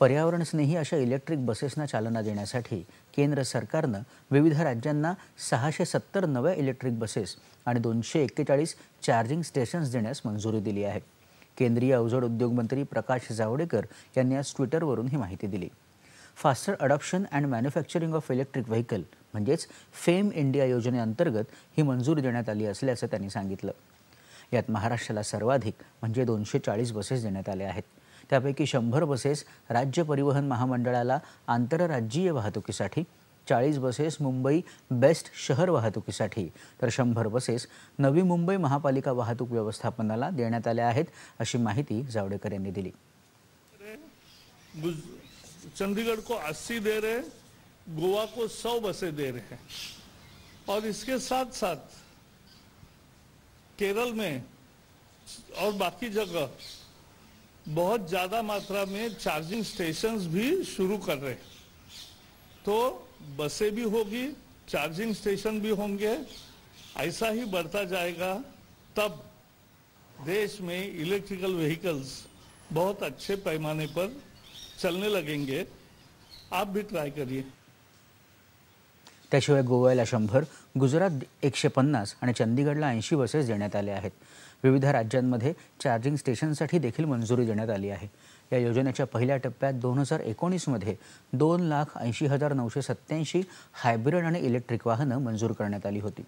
पर्यावरणस्नेही अशा इलेक्ट्रिक बसेसना चालना देण्यासाठी केंद्र सरकारनं विविध राज्यांना सहाशे सत्तर नव्या इलेक्ट्रिक बसेस आणि दोनशे एक्केचाळीस चार्जिंग स्टेशन्स देण्यास मंजुरी दिली आहे केंद्रीय अवजड उद्योग मंत्री प्रकाश जावडेकर यांनी आज ट्विटरवरून ही माहिती दिली faster adoption and manufacturing of electric vehicle म्हणजेच फेम इंडिया योजनेअंतर्गत ही मंजुरी देण्यात आली असल्याचं त्यांनी सांगितलं यात महाराष्ट्राला सर्वाधिक म्हणजे दोनशे चाळीस बसेस देण्यात आल्या आहेत त्यापैकी शंभर बसेस राज्य परिवहन महामंडळाला आंतरराज्यीय वाहतुकीसाठी चाळीस बसेस मुंबई बेस्ट शहर वाहतुकीसाठी तर शंभर बसेस नवी मुंबई महापालिका वाहतूक व्यवस्थापनाला देण्यात आल्या आहेत अशी माहिती जावडेकर यांनी दिली चंडीगढ़ को अस्सी दे रहे गोवा को सौ बसे दे रहे हैं और इसके साथ साथ केरल में और बाकी जगह बहुत ज़्यादा मात्रा में चार्जिंग स्टेशन भी शुरू कर रहे हैं तो बसें भी होगी चार्जिंग स्टेशन भी होंगे ऐसा ही बढ़ता जाएगा तब देश में इलेक्ट्रिकल व्हीकल्स बहुत अच्छे पैमाने पर चलने लगेंगे आप भी ट्राई करिए त्याशिवाय गोव्याला शंभर गुजरात एकशे पन्नास आणि चंदीगडला ऐंशी बसेस देण्यात आल्या आहेत विविध राज्यांमध्ये चार्जिंग स्टेशनसाठी देखील मंजुरी देण्यात आली आहे या योजनेच्या पहिल्या टप्प्यात दोन हजार एकोणीसमध्ये दोन लाख ऐंशी हजार नऊशे सत्त्याऐंशी हायब्रिड आणि इलेक्ट्रिक वाहनं मंजूर करण्यात आली होती